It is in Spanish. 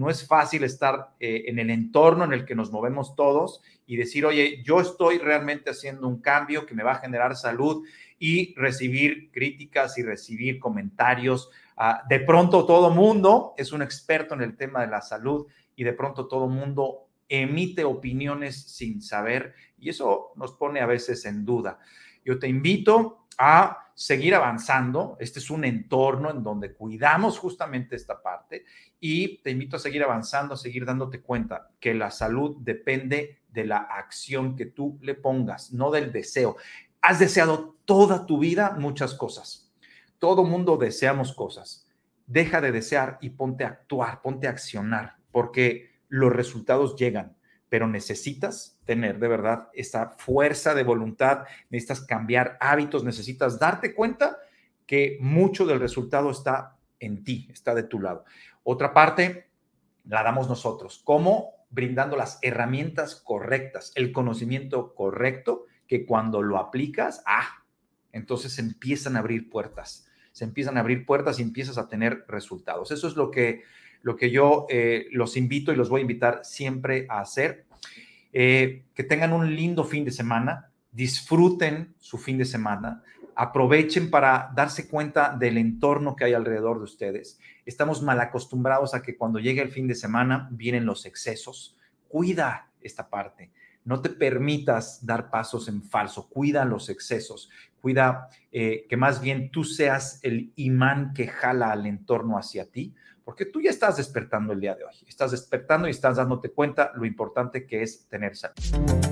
no es fácil estar eh, en el entorno en el que nos movemos todos y decir, oye, yo estoy realmente haciendo un cambio que me va a generar salud y recibir críticas y recibir comentarios. Ah, de pronto todo mundo es un experto en el tema de la salud y de pronto todo mundo emite opiniones sin saber y eso nos pone a veces en duda. Yo te invito a seguir avanzando. Este es un entorno en donde cuidamos justamente esta parte y te invito a seguir avanzando, a seguir dándote cuenta que la salud depende de la acción que tú le pongas, no del deseo. Has deseado toda tu vida muchas cosas. Todo mundo deseamos cosas. Deja de desear y ponte a actuar, ponte a accionar, porque los resultados llegan pero necesitas tener de verdad esa fuerza de voluntad, necesitas cambiar hábitos, necesitas darte cuenta que mucho del resultado está en ti, está de tu lado. Otra parte la damos nosotros, como brindando las herramientas correctas, el conocimiento correcto, que cuando lo aplicas, ah, entonces se empiezan a abrir puertas, se empiezan a abrir puertas y empiezas a tener resultados. Eso es lo que lo que yo eh, los invito y los voy a invitar siempre a hacer. Eh, que tengan un lindo fin de semana, disfruten su fin de semana, aprovechen para darse cuenta del entorno que hay alrededor de ustedes. Estamos mal acostumbrados a que cuando llegue el fin de semana vienen los excesos. Cuida esta parte no te permitas dar pasos en falso, cuida los excesos, cuida eh, que más bien tú seas el imán que jala al entorno hacia ti, porque tú ya estás despertando el día de hoy, estás despertando y estás dándote cuenta lo importante que es tener salud.